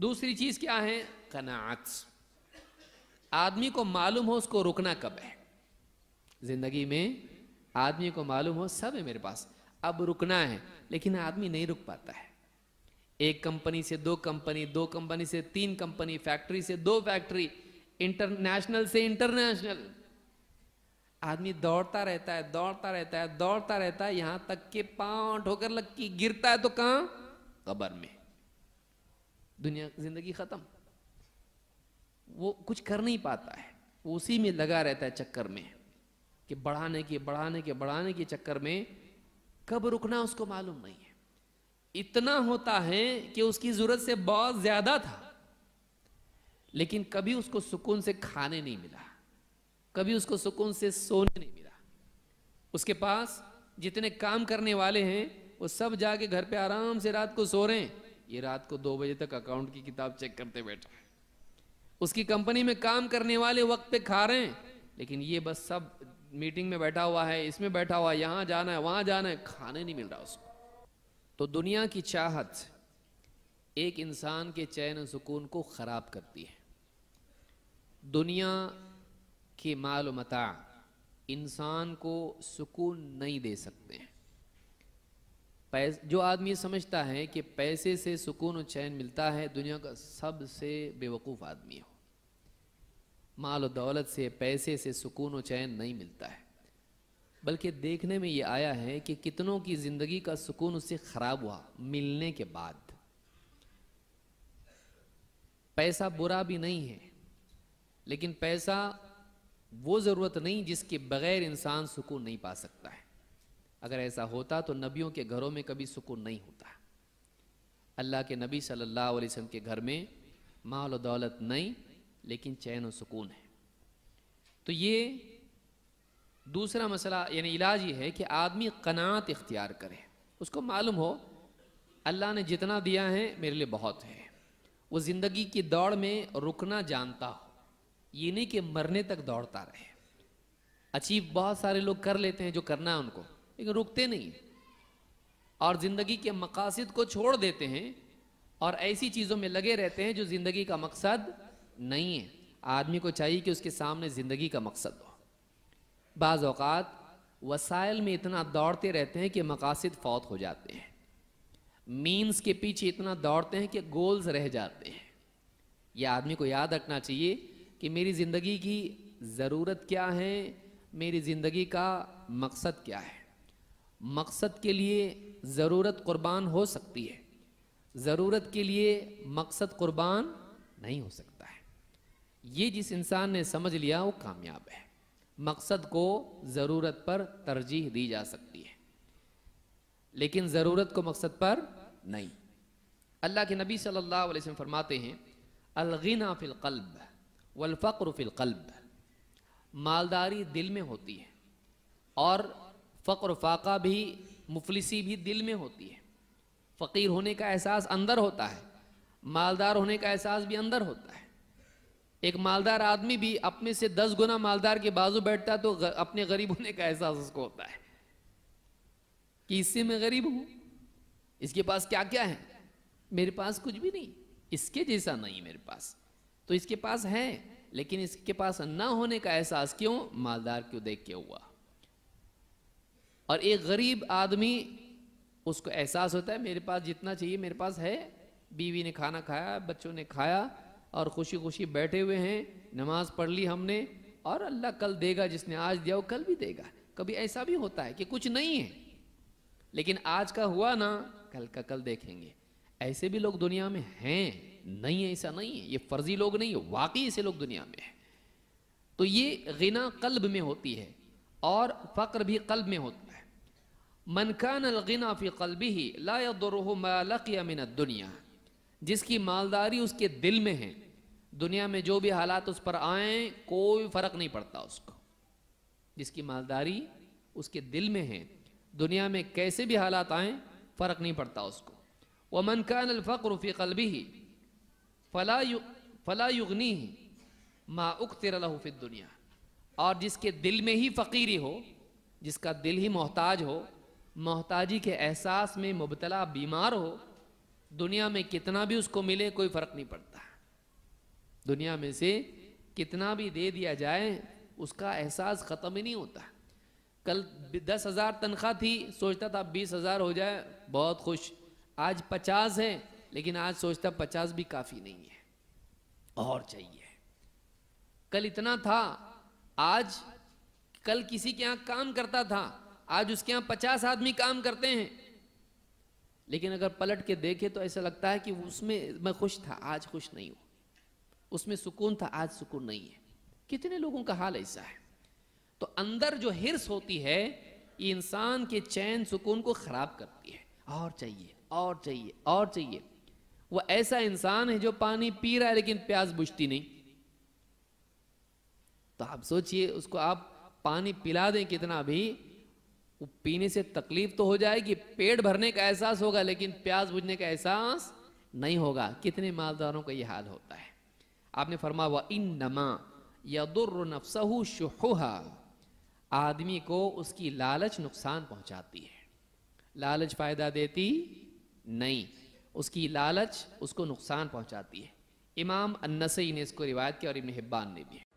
दूसरी चीज क्या है कनात आदमी को मालूम हो उसको रुकना कब है जिंदगी में आदमी को मालूम हो सब है मेरे पास अब रुकना है लेकिन आदमी नहीं रुक पाता है एक कंपनी से दो कंपनी दो कंपनी से तीन कंपनी फैक्ट्री से दो फैक्ट्री इंटरनेशनल से इंटरनेशनल आदमी दौड़ता रहता है दौड़ता रहता है दौड़ता रहता है यहां तक के पांव ठोकर लग की गिरता है तो कहां कबर में दुनिया जिंदगी ख़त्म वो कुछ कर नहीं पाता है वो उसी में लगा रहता है चक्कर में कि बढ़ाने के बढ़ाने के बढ़ाने के चक्कर में कब रुकना उसको मालूम नहीं है इतना होता है कि उसकी ज़रूरत से बहुत ज़्यादा था लेकिन कभी उसको सुकून से खाने नहीं मिला कभी उसको सुकून से सोने नहीं मिला उसके पास जितने काम करने वाले हैं वो सब जाके घर पे आराम से रात को सो रहे हैं ये रात को दो बजे तक अकाउंट की किताब चेक करते बैठा है उसकी कंपनी में काम करने वाले वक्त पे खा रहे हैं लेकिन ये बस सब मीटिंग में बैठा हुआ है इसमें बैठा हुआ है यहां जाना है वहां जाना है खाने नहीं मिल रहा उसको तो दुनिया की चाहत एक इंसान के चैन सुकून को ख़राब करती है दुनिया के माल इंसान को सुकून नहीं दे सकते हैं जो आदमी समझता है कि पैसे से सुकून और चैन मिलता है दुनिया का सबसे बेवकूफ़ आदमी हो माल और दौलत से पैसे से सुकून और चैन नहीं मिलता है बल्कि देखने में ये आया है कि कितनों की ज़िंदगी का सुकून उससे ख़राब हुआ मिलने के बाद पैसा बुरा भी नहीं है लेकिन पैसा वो ज़रूरत नहीं जिसके बगैर इंसान सुकून नहीं पा सकता है अगर ऐसा होता तो नबियों के घरों में कभी सुकून नहीं होता अल्लाह के नबी सल्लल्लाहु अलैहि वसल्लम के घर में माल और दौलत नहीं लेकिन चैन और सुकून है तो ये दूसरा मसला यानी इलाज ये है कि आदमी कनात इख्तियार करे उसको मालूम हो अल्लाह ने जितना दिया है मेरे लिए बहुत है वो ज़िंदगी की दौड़ में रुकना जानता हो ये नहीं कि मरने तक दौड़ता रहे अचीव बहुत सारे लोग कर लेते हैं जो करना है उनको लेकिन रुकते नहीं और ज़िंदगी के मकासद को छोड़ देते हैं और ऐसी चीज़ों में लगे रहते हैं जो ज़िंदगी का मकसद नहीं है आदमी को चाहिए कि उसके सामने ज़िंदगी का मकसद हो बाज़ अवत वसाइल में इतना दौड़ते रहते हैं कि मकासद फौत हो जाते हैं मीन्स के पीछे इतना दौड़ते हैं कि गोल्स रह जाते हैं यह आदमी को याद रखना चाहिए कि मेरी ज़िंदगी की ज़रूरत क्या है मेरी ज़िंदगी का मकसद क्या है मकसद के लिए ज़रूरत कुर्बान हो सकती है ज़रूरत के लिए मकसद कुर्बान नहीं हो सकता है ये जिस इंसान ने समझ लिया वो कामयाब है मकसद को ज़रूरत पर तरजीह दी जा सकती है लेकिन ज़रूरत को मकसद पर नहीं अल्लाह के नबी सल्लल्लाहु अलैहि वसल्लम फरमाते हैं अलगिना फ़िल कल्ब फिलकल्ब फ़िल कल्ब मालदारी दिल में होती है और फ़क्र फाका भी मुफलिसी भी दिल में होती है फ़कीर होने का एहसास अंदर होता है मालदार होने का एहसास भी अंदर होता है एक मालदार आदमी भी अपने से दस गुना मालदार के बाजू बैठता है तो अपने गरीब होने का एहसास उसको होता है कि इससे मैं गरीब हूँ इसके पास क्या क्या है मेरे पास कुछ भी नहीं इसके जैसा नहीं मेरे पास तो इसके पास है लेकिन इसके पास ना होने का एहसास क्यों मालदार क्यों देख के हुआ और एक गरीब आदमी उसको एहसास होता है मेरे पास जितना चाहिए मेरे पास है बीवी ने खाना खाया बच्चों ने खाया और खुशी खुशी बैठे हुए हैं नमाज पढ़ ली हमने और अल्लाह कल देगा जिसने आज दिया वो कल भी देगा कभी ऐसा भी होता है कि कुछ नहीं है लेकिन आज का हुआ ना कल का कल देखेंगे ऐसे भी लोग दुनिया में हैं नहीं है ऐसा नहीं है ये फर्जी लोग नहीं है वाकई ऐसे लोग दुनिया में है तो ये गिना कल्ब में होती है और फ़क्र भी कल्ब में होता है मनकान अलगिना फ़ी कल्बी ही मिन दुनिया जिसकी मालदारी उसके दिल में है दुनिया में जो भी हालात उस पर आए कोई फ़र्क नहीं पड़ता उसको जिसकी मालदारी उसके दिल में है दुनिया में कैसे भी हालात आए फ़र्क नहीं पड़ता उसको वह मनकान फ़ी कल्बी ही फ़ला फ़ला युगनी माँ उकतिर दुनिया और जिसके दिल में ही फ़कीरी हो जिसका दिल ही मोहताज हो मोहताजी के एहसास में मुबतला बीमार हो दुनिया में कितना भी उसको मिले कोई फ़र्क नहीं पड़ता दुनिया में से कितना भी दे दिया जाए उसका एहसास ख़त्म ही नहीं होता कल दस हज़ार तनख्वाह थी सोचता था बीस हज़ार हो जाए बहुत खुश आज पचास है लेकिन आज सोचता पचास भी काफ़ी नहीं है और चाहिए कल इतना था आज कल किसी के यहां काम करता था आज उसके यहां पचास आदमी काम करते हैं लेकिन अगर पलट के देखे तो ऐसा लगता है कि उसमें मैं खुश था आज खुश नहीं हूं उसमें सुकून था आज सुकून नहीं है कितने लोगों का हाल ऐसा है तो अंदर जो हिरस होती है ये इंसान के चैन सुकून को खराब करती है और चाहिए और चाहिए और चाहिए वह ऐसा इंसान है जो पानी पी रहा है लेकिन प्यास बुझती नहीं तो आप सोचिए उसको आप पानी पिला दें कितना भी वो पीने से तकलीफ तो हो जाएगी पेट भरने का एहसास होगा लेकिन प्यास बुझने का एहसास नहीं होगा कितने मालदारों का ये हाल होता है आपने फरमा हुआ इन नमा यदुर नफसहू शुहा आदमी को उसकी लालच नुकसान पहुंचाती है लालच फ़ायदा देती नहीं उसकी लालच उसको नुकसान पहुंचाती है इमाम अन्नसई ने इसको रिवायत किया और इबन हिब्बान ने भी